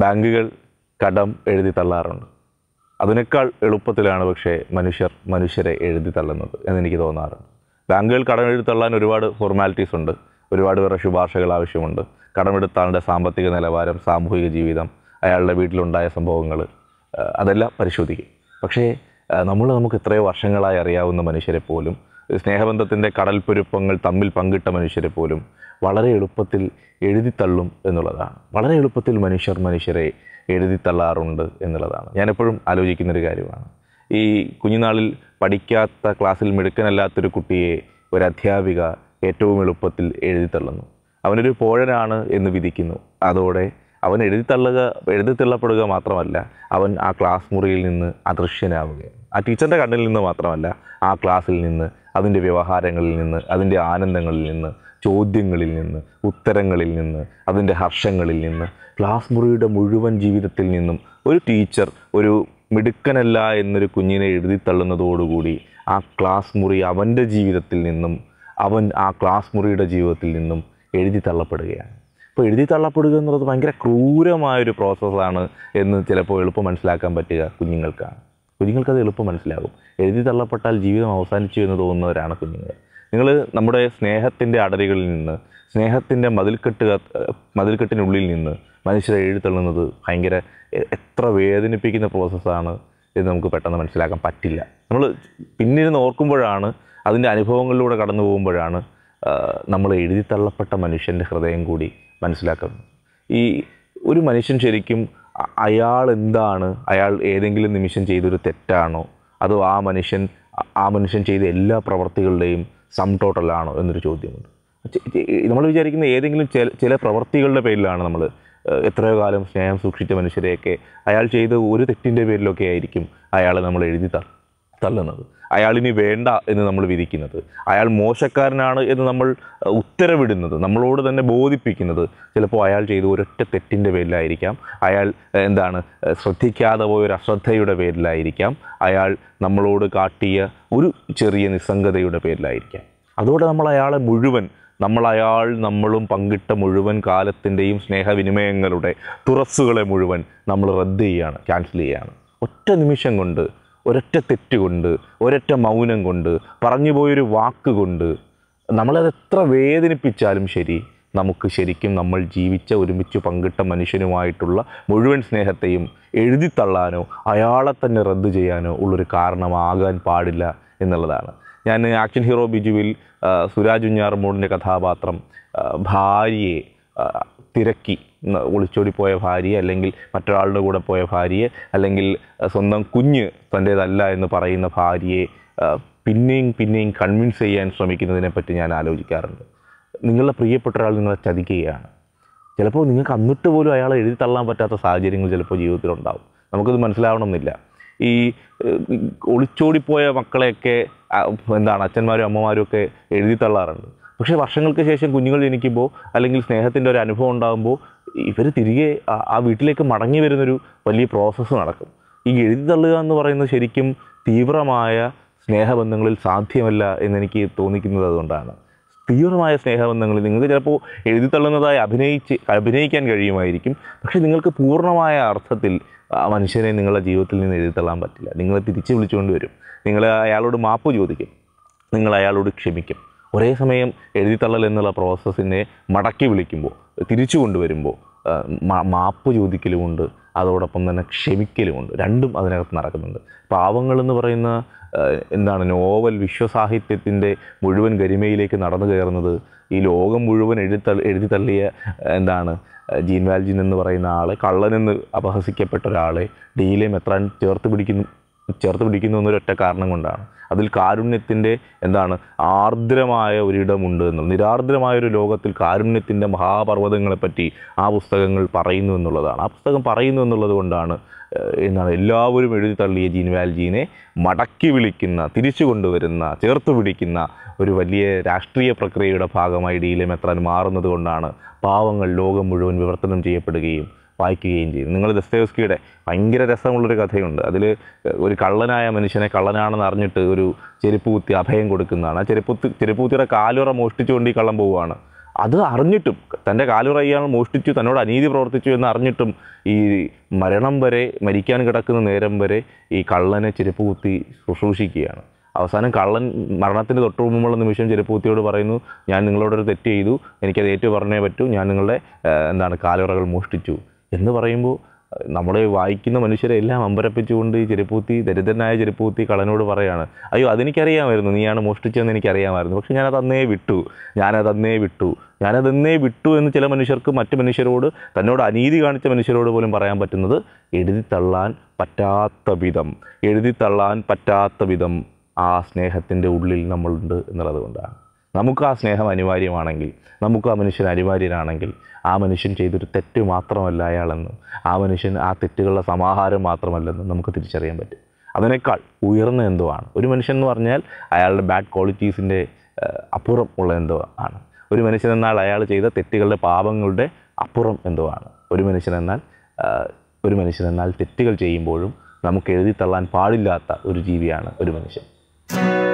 ബാങ്കുകൾ കടം എഴുതി തള്ളാറുണ്ട് അതിനേക്കാൾ എളുപ്പത്തിലാണ് പക്ഷേ മനുഷ്യർ മനുഷ്യരെ എഴുതി തള്ളുന്നത് എന്നെനിക്ക് തോന്നാറുണ്ട് ബാങ്കുകൾ കടം എഴുതി തള്ളാൻ ഒരുപാട് ഫോർമാലിറ്റീസ് ഉണ്ട് ഒരുപാട് പേരുടെ ശുപാർശകൾ ആവശ്യമുണ്ട് കടമെടുത്താളുടെ സാമ്പത്തിക നിലവാരം സാമൂഹിക ജീവിതം അയാളുടെ വീട്ടിലുണ്ടായ സംഭവങ്ങൾ അതെല്ലാം പരിശോധിക്കും പക്ഷേ നമ്മൾ നമുക്ക് ഇത്രയോ വർഷങ്ങളായി അറിയാവുന്ന മനുഷ്യരെ പോലും സ്നേഹബന്ധത്തിൻ്റെ കടൽപ്പൊരുപ്പങ്ങൾ തമ്മിൽ പങ്കിട്ട മനുഷ്യരെ പോലും വളരെ എളുപ്പത്തിൽ എഴുതിത്തള്ളും എന്നുള്ളതാണ് വളരെ എളുപ്പത്തിൽ മനുഷ്യർ മനുഷ്യരെ എഴുതിത്തള്ളാറുണ്ട് എന്നുള്ളതാണ് ഞാനെപ്പോഴും ആലോചിക്കുന്നൊരു കാര്യമാണ് ഈ കുഞ്ഞുനാളിൽ പഠിക്കാത്ത ക്ലാസ്സിൽ മിടുക്കനല്ലാത്തൊരു കുട്ടിയെ ഒരു അധ്യാപിക ഏറ്റവും എളുപ്പത്തിൽ എഴുതിത്തള്ളുന്നു അവനൊരു പോഴനാണ് എന്ന് വിധിക്കുന്നു അതോടെ അവൻ എഴുതിത്തള്ളുക എഴുതിത്തള്ളപ്പെടുക മാത്രമല്ല അവൻ ആ ക്ലാസ് മുറിയിൽ നിന്ന് അദൃശ്യനാവുകയാണ് ആ ടീച്ചറിൻ്റെ കണ്ണിൽ നിന്ന് മാത്രമല്ല ആ ക്ലാസ്സിൽ നിന്ന് അതിൻ്റെ വ്യവഹാരങ്ങളിൽ നിന്ന് അതിൻ്റെ ആനന്ദങ്ങളിൽ നിന്ന് ചോദ്യങ്ങളിൽ നിന്ന് ഉത്തരങ്ങളിൽ നിന്ന് അതിൻ്റെ ഹർഷങ്ങളിൽ നിന്ന് ക്ലാസ് മുറിയുടെ മുഴുവൻ ജീവിതത്തിൽ നിന്നും ഒരു ടീച്ചർ ഒരു മിടുക്കനല്ല എന്നൊരു കുഞ്ഞിനെ എഴുതി തള്ളുന്നതോടുകൂടി ആ ക്ലാസ് മുറി അവൻ്റെ ജീവിതത്തിൽ നിന്നും അവൻ ആ ക്ലാസ് മുറിയുടെ ജീവിതത്തിൽ നിന്നും എഴുതി തള്ളപ്പെടുകയാണ് അപ്പോൾ എഴുതി തള്ളപ്പെടുക എന്നുള്ളത് ഭയങ്കര ക്രൂരമായൊരു പ്രോസസ്സാണ് എന്ന് ചിലപ്പോൾ എളുപ്പം മനസ്സിലാക്കാൻ പറ്റുക കുഞ്ഞുങ്ങൾക്കാണ് കുഞ്ഞുങ്ങൾക്കത് എളുപ്പം മനസ്സിലാകും എഴുതി തള്ളപ്പെട്ടാൽ ജീവിതം അവസാനിച്ചു എന്ന് തോന്നുന്നവരാണ് കുഞ്ഞുങ്ങൾ നിങ്ങൾ നമ്മുടെ സ്നേഹത്തിൻ്റെ അടരികളിൽ നിന്ന് സ്നേഹത്തിൻ്റെ മതിൽക്കെട്ട് മതിൽക്കെട്ടിനുള്ളിൽ നിന്ന് മനുഷ്യരെ എഴുതിത്തള്ളുന്നത് ഭയങ്കര എത്ര വേദനിപ്പിക്കുന്ന പ്രോസസ്സാണ് എന്ന് നമുക്ക് പെട്ടെന്ന് മനസ്സിലാക്കാൻ പറ്റില്ല നമ്മൾ പിന്നിരുന്ന് ഓർക്കുമ്പോഴാണ് അതിൻ്റെ അനുഭവങ്ങളിലൂടെ കടന്നു പോകുമ്പോഴാണ് നമ്മൾ എഴുതി തള്ളപ്പെട്ട മനുഷ്യൻ്റെ ഹൃദയം കൂടി മനസ്സിലാക്കുന്നത് ഈ ഒരു മനുഷ്യൻ ശരിക്കും അയാൾ എന്താണ് അയാൾ ഏതെങ്കിലും നിമിഷം ചെയ്തൊരു തെറ്റാണോ അതോ ആ മനുഷ്യൻ ആ മനുഷ്യൻ ചെയ്ത എല്ലാ പ്രവർത്തികളുടെയും സം ടോട്ടലാണോ എന്നൊരു ചോദ്യമുണ്ട് നമ്മൾ വിചാരിക്കുന്ന ഏതെങ്കിലും ചില ചില പ്രവർത്തികളുടെ പേരിലാണ് നമ്മൾ എത്രയോ കാലം സ്നേഹം സൂക്ഷിച്ച മനുഷ്യരെയൊക്കെ അയാൾ ചെയ്ത ഒരു തെറ്റിൻ്റെ പേരിലൊക്കെ ആയിരിക്കും അയാൾ നമ്മൾ എഴുതി തള്ളുന്നത് അയാളിനി വേണ്ട എന്ന് നമ്മൾ വിധിക്കുന്നത് അയാൾ മോശക്കാരനാണ് എന്ന് നമ്മൾ ഉത്തരവിടുന്നത് നമ്മളോട് തന്നെ ബോധിപ്പിക്കുന്നത് ചിലപ്പോൾ അയാൾ ചെയ്ത ഒരൊറ്റ തെറ്റിൻ്റെ പേരിലായിരിക്കാം അയാൾ എന്താണ് ശ്രദ്ധിക്കാതെ പോയ ഒരു അശ്രദ്ധയുടെ പേരിലായിരിക്കാം അയാൾ നമ്മളോട് കാട്ടിയ ഒരു ചെറിയ നിസ്സംഗതയുടെ പേരിലായിരിക്കാം അതോടെ നമ്മൾ അയാളെ മുഴുവൻ നമ്മൾ അയാൾ നമ്മളും പങ്കിട്ട മുഴുവൻ കാലത്തിൻ്റെയും സ്നേഹവിനിമയങ്ങളുടെ തുറസ്സുകളെ മുഴുവൻ നമ്മൾ റദ്ദ് ചെയ്യുകയാണ് ക്യാൻസൽ ചെയ്യുകയാണ് ഒറ്റ നിമിഷം കൊണ്ട് ഒരൊറ്റ തെറ്റുകൊണ്ട് ഒരൊറ്റ മൗനം കൊണ്ട് പറഞ്ഞു പോയൊരു വാക്ക് കൊണ്ട് നമ്മളത് എത്ര വേദനിപ്പിച്ചാലും ശരി നമുക്ക് ശരിക്കും നമ്മൾ ജീവിച്ച ഒരുമിച്ച് പങ്കിട്ട മനുഷ്യനുമായിട്ടുള്ള മുഴുവൻ സ്നേഹത്തെയും എഴുതിത്തള്ളാനോ അയാളെ തന്നെ റദ്ദ് ചെയ്യാനോ ഉള്ളൊരു കാരണമാകാൻ പാടില്ല എന്നുള്ളതാണ് ഞാൻ ആക്ഷൻ ഹീറോ ബിജുവിൽ സുരാജ് ഉഞ്ഞാർമൂടിൻ്റെ കഥാപാത്രം ഭാര്യയെ തിരക്കി ഒളിച്ചോടി പോയ ഭാര്യയെ അല്ലെങ്കിൽ മറ്റൊരാളുടെ കൂടെ പോയ ഭാര്യയെ അല്ലെങ്കിൽ സ്വന്തം കുഞ്ഞ് തൻ്റേതല്ല എന്ന് പറയുന്ന ഭാര്യയെ പിന്നെയും പിന്നെയും കൺവിൻസ് ചെയ്യാൻ ശ്രമിക്കുന്നതിനെപ്പറ്റി ഞാൻ ആലോചിക്കാറുണ്ട് നിങ്ങളുടെ പ്രിയപ്പെട്ട ഒരാൾ നിങ്ങളെ ചതിക്കുകയാണ് ചിലപ്പോൾ നിങ്ങൾക്ക് അന്നിട്ട് പോലും അയാളെ എഴുതി തള്ളാൻ പറ്റാത്ത സാഹചര്യങ്ങൾ ചിലപ്പോൾ ജീവിതത്തിലുണ്ടാവും നമുക്കത് മനസ്സിലാവണമെന്നില്ല ഈ ഒളിച്ചോടിപ്പോയ മക്കളെയൊക്കെ എന്താണ് അച്ഛന്മാരും അമ്മമാരും ഒക്കെ എഴുതി തള്ളാറുണ്ട് പക്ഷേ വർഷങ്ങൾക്ക് ശേഷം കുഞ്ഞുങ്ങൾ ജനിക്കുമ്പോൾ അല്ലെങ്കിൽ സ്നേഹത്തിൻ്റെ ഒരു അനുഭവം ഉണ്ടാകുമ്പോൾ ഇവർ തിരികെ ആ വീട്ടിലേക്ക് മടങ്ങി വരുന്നൊരു വലിയ പ്രോസസ്സ് നടക്കും ഈ എഴുതി തള്ളുക എന്ന് പറയുന്നത് ശരിക്കും തീവ്രമായ സ്നേഹബന്ധങ്ങളിൽ സാധ്യമല്ല എന്നെനിക്ക് തോന്നിക്കുന്നത് അതുകൊണ്ടാണ് തീവ്രമായ സ്നേഹബന്ധങ്ങളിൽ നിങ്ങൾക്ക് ചിലപ്പോൾ എഴുതി തള്ളുന്നതായി അഭിനയിച്ച് അഭിനയിക്കാൻ കഴിയുമായിരിക്കും പക്ഷെ നിങ്ങൾക്ക് പൂർണ്ണമായ അർത്ഥത്തിൽ ആ മനുഷ്യനെ നിങ്ങളുടെ ജീവിതത്തിൽ നിന്ന് എഴുതി തള്ളാൻ പറ്റില്ല നിങ്ങളെ തിരിച്ചു വിളിച്ചുകൊണ്ട് വരും നിങ്ങൾ അയാളോട് മാപ്പ് ചോദിക്കും നിങ്ങൾ അയാളോട് ക്ഷമിക്കും ഒരേ സമയം എഴുതിത്തള്ളൽ എന്നുള്ള പ്രോസസ്സിനെ മടക്കി വിളിക്കുമ്പോൾ തിരിച്ചു കൊണ്ടുവരുമ്പോൾ മാപ്പ് ചോദിക്കലുമുണ്ട് അതോടൊപ്പം തന്നെ ക്ഷമിക്കലുമുണ്ട് രണ്ടും അതിനകത്ത് നടക്കുന്നുണ്ട് പാവങ്ങളെന്ന് പറയുന്ന എന്താണ് നോവൽ വിശ്വസാഹിത്യത്തിൻ്റെ മുഴുവൻ ഗരിമയിലേക്ക് നടന്നു കയറുന്നത് ഈ ലോകം മുഴുവൻ എഴുത്ത എഴുതി തള്ളിയ എന്താണ് ജീൻ വാൽജിൻ എന്ന് പറയുന്ന ആളെ കള്ളനെന്ന് അപഹസിക്കപ്പെട്ട ഒരാളെ ഡീലെ മെത്രാൻ ചേർത്ത് പിടിക്കുന്നു ചേർത്ത് പിടിക്കുന്ന ഒന്നൊരൊറ്റ കാരണം കൊണ്ടാണ് അതിൽ കാരുണ്യത്തിൻ്റെ എന്താണ് ആർദ്രമായ ഒരിടമുണ്ട് എന്നുള്ളത് നിരാർദ്രമായ ഒരു ലോകത്തിൽ കാരുണ്യത്തിൻ്റെ മഹാപർവ്വതങ്ങളെപ്പറ്റി ആ പുസ്തകങ്ങൾ പറയുന്നു എന്നുള്ളതാണ് ആ പുസ്തകം പറയുന്നു എന്നുള്ളത് കൊണ്ടാണ് എന്നാണ് എല്ലാവരും എഴുതി തള്ളിയ വാൽജീനെ മടക്കി വിളിക്കുന്ന തിരിച്ചു കൊണ്ടുവരുന്ന ചേർത്ത് പിടിക്കുന്ന ഒരു വലിയ രാഷ്ട്രീയ പ്രക്രിയയുടെ ഭാഗമായി ഡീലെ മെത്രാൻ മാറുന്നത് കൊണ്ടാണ് പാവങ്ങൾ ലോകം മുഴുവൻ വിവർത്തനം ചെയ്യപ്പെടുകയും വായിക്കുകയും ചെയ്യും നിങ്ങൾ ദസ്തേവസ്കിയുടെ ഭയങ്കര രസമുള്ളൊരു കഥയുണ്ട് അതിൽ ഒരു കള്ളനായ മനുഷ്യനെ കള്ളനാണെന്ന് അറിഞ്ഞിട്ട് ഒരു കുത്തി അഭയം കൊടുക്കുന്നതാണ് ആ ചെരുപ്പുത്തി ചെരുപ്പുത്തിയുടെ കാലുറ മോഷ്ടിച്ചുകൊണ്ട് ഈ കള്ളം പോവുകയാണ് അത് അറിഞ്ഞിട്ടും തൻ്റെ കാലുറ ഇയാൾ മോഷ്ടിച്ചു തന്നോട് അനീതി പ്രവർത്തിച്ചു എന്ന് അറിഞ്ഞിട്ടും ഈ മരണം വരെ മരിക്കാൻ കിടക്കുന്ന നേരം വരെ ഈ കള്ളനെ ചെരുപ്പ് കുത്തി ശുശ്രൂഷിക്കുകയാണ് അവസാനം കള്ളൻ മരണത്തിന് തൊട്ടു മുമ്പുള്ള നിമിഷം ചെരുപ്പുത്തിയോട് പറയുന്നു ഞാൻ നിങ്ങളോടൊരു തെറ്റ് ചെയ്തു എനിക്കത് ഏറ്റു പറഞ്ഞേ പറ്റൂ ഞാൻ നിങ്ങളുടെ എന്താണ് കാലുറകൾ മോഷ്ടിച്ചു എന്ന് പറയുമ്പോൾ നമ്മളെ വായിക്കുന്ന മനുഷ്യരെ എല്ലാം അമ്പരപ്പിച്ചുകൊണ്ട് ഈ ചെരുപ്പൂത്തി ദരിദ്രനായ ചെരുപ്പൂത്തി കളനോട് പറയാണ് അയ്യോ അതെനിക്കറിയാമായിരുന്നു നീയാണ് മോഷ്ടിച്ചതെന്ന് എനിക്കറിയാമായിരുന്നു പക്ഷെ ഞാനത് അന്നേ വിട്ടു ഞാനത് അന്നേ വിട്ടു ഞാനത് എന്നേ വിട്ടു എന്ന് ചില മനുഷ്യർക്ക് മറ്റു മനുഷ്യരോട് തന്നോട് അനീതി കാണിച്ച മനുഷ്യരോട് പോലും പറയാൻ പറ്റുന്നത് എഴുതി തള്ളാൻ പറ്റാത്ത വിധം എഴുതി തള്ളാൻ പറ്റാത്ത വിധം ആ സ്നേഹത്തിൻ്റെ ഉള്ളിൽ നമ്മളുണ്ട് എന്നുള്ളത് കൊണ്ടാണ് നമുക്ക് ആ സ്നേഹം അനിവാര്യമാണെങ്കിൽ നമുക്ക് ആ മനുഷ്യൻ അനിവാര്യനാണെങ്കിൽ ആ മനുഷ്യൻ ചെയ്തൊരു തെറ്റ് മാത്രമല്ല അയാളെന്ന് ആ മനുഷ്യൻ ആ തെറ്റുകളുടെ സമാഹാരം മാത്രമല്ലെന്ന് നമുക്ക് തിരിച്ചറിയാൻ പറ്റും അതിനേക്കാൾ ഉയർന്ന എന്തോ ആണ് ഒരു മനുഷ്യൻ എന്ന് പറഞ്ഞാൽ അയാളുടെ ബാഡ് ക്വാളിറ്റീസിൻ്റെ അപ്പുറം ഉള്ള എന്തോ ആണ് ഒരു മനുഷ്യൻ എന്നാൽ അയാൾ ചെയ്ത തെറ്റുകളുടെ പാപങ്ങളുടെ അപ്പുറം എന്തോ ആണ് ഒരു മനുഷ്യൻ എന്നാൽ ഒരു മനുഷ്യൻ എന്നാൽ തെറ്റുകൾ ചെയ്യുമ്പോഴും നമുക്ക് എഴുതി തള്ളാൻ പാടില്ലാത്ത ഒരു ജീവിയാണ് ഒരു മനുഷ്യൻ